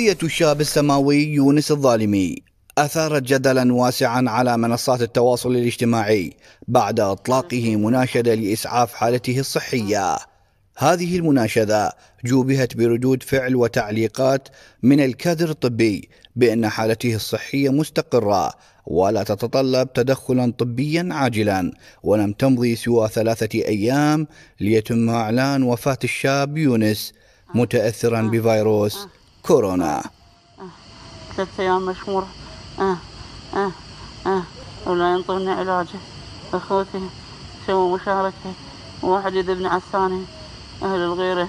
قضية الشاب السماوي يونس الظالمي أثارت جدلا واسعا على منصات التواصل الاجتماعي بعد إطلاقه مناشدة لإسعاف حالته الصحية هذه المناشدة جوبهت بردود فعل وتعليقات من الكادر الطبي بأن حالته الصحية مستقرة ولا تتطلب تدخلا طبيا عاجلا ولم تمضي سوى ثلاثة أيام ليتم إعلان وفاة الشاب يونس متأثرا بفيروس كورونا ثلاث أيام مشمورة آه آه آه ولا ينطوني علاجه أخوتي سووا مشاركة واحد يذبني على الثاني أهل الغيرة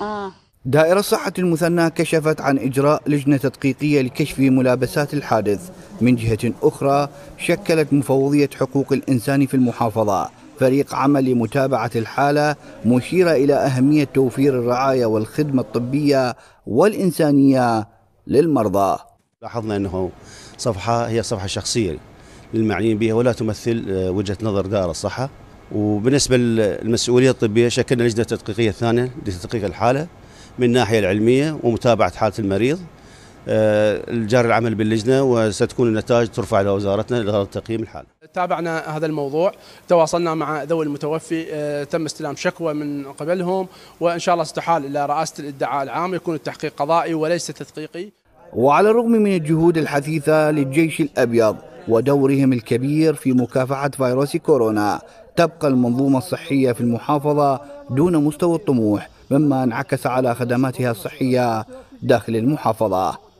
آه دائرة صحة المثنى كشفت عن إجراء لجنة تدقيقية لكشف ملابسات الحادث من جهة أخرى شكلت مفوضية حقوق الإنسان في المحافظة فريق عمل لمتابعة الحالة مشيرة إلى أهمية توفير الرعاية والخدمة الطبية والإنسانية للمرضى لاحظنا أنه صفحة هي صفحة شخصية للمعنيين بها ولا تمثل آه، وجهة نظر دار الصحة وبالنسبة للمسؤولية الطبية شكلنا لجنة تدقيقية ثانية لتدقيق الحالة من الناحية العلمية ومتابعة حالة المريض آه، جار العمل باللجنة وستكون النتائج ترفع إلى وزارتنا لغرض تقييم الحالة تابعنا هذا الموضوع تواصلنا مع ذوي المتوفي آه، تم استلام شكوى من قبلهم وإن شاء الله ستحال إلى رئاسة الادعاء العام يكون التحقيق قضائي وليس تدقيقي وعلى الرغم من الجهود الحثيثة للجيش الأبيض ودورهم الكبير في مكافحة فيروس كورونا تبقى المنظومة الصحية في المحافظة دون مستوى الطموح مما انعكس على خدماتها الصحية داخل المحافظة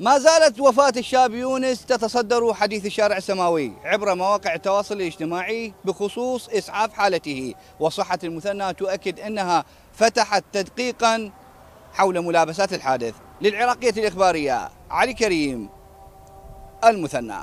ما زالت وفاة الشاب يونس تتصدر حديث الشارع السماوي عبر مواقع التواصل الاجتماعي بخصوص إسعاف حالته وصحة المثنى تؤكد أنها فتحت تدقيقا حول ملابسات الحادث للعراقية الإخبارية علي كريم المثنى